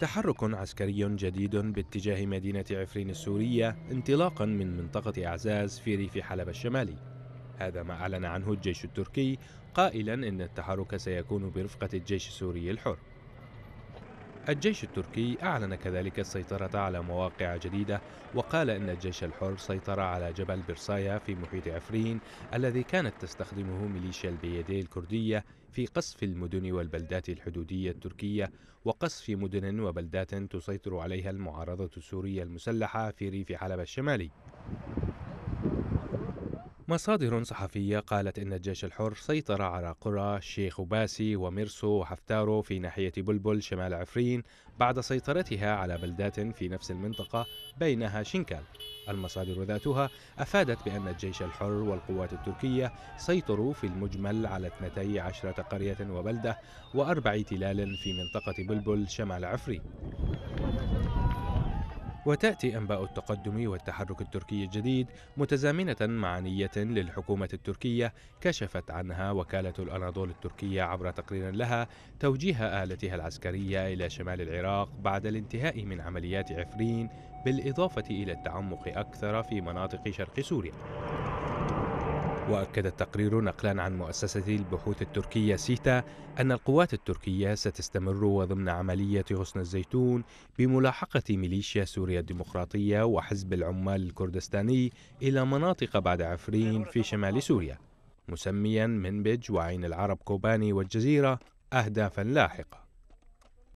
تحرك عسكري جديد باتجاه مدينة عفرين السورية انطلاقا من منطقة أعزاز في ريف حلب الشمالي هذا ما أعلن عنه الجيش التركي قائلا إن التحرك سيكون برفقة الجيش السوري الحر الجيش التركي أعلن كذلك السيطرة على مواقع جديدة وقال إن الجيش الحر سيطر على جبل برسايا في محيط عفرين الذي كانت تستخدمه ميليشيا البيادية الكردية في قصف المدن والبلدات الحدودية التركية وقصف مدن وبلدات تسيطر عليها المعارضة السورية المسلحة في ريف حلب الشمالي مصادر صحفية قالت إن الجيش الحر سيطر على قرى شيخ باسي ومرسو وحفتارو في ناحية بلبل شمال عفرين بعد سيطرتها على بلدات في نفس المنطقة بينها شنكال المصادر ذاتها أفادت بأن الجيش الحر والقوات التركية سيطروا في المجمل على 12 قرية وبلدة وأربع تلال في منطقة بلبل شمال عفرين وتأتي أنباء التقدم والتحرك التركي الجديد متزامنة مع نية للحكومة التركية كشفت عنها وكالة الأناضول التركية عبر تقرير لها توجيه آلتها العسكرية إلى شمال العراق بعد الانتهاء من عمليات عفرين بالإضافة إلى التعمق أكثر في مناطق شرق سوريا وأكد التقرير نقلا عن مؤسسة البحوث التركية سيتا أن القوات التركية ستستمر وضمن عملية غصن الزيتون بملاحقة ميليشيا سوريا الديمقراطية وحزب العمال الكردستاني إلى مناطق بعد عفرين في شمال سوريا مسميا منبج وعين العرب كوباني والجزيرة أهدافا لاحقة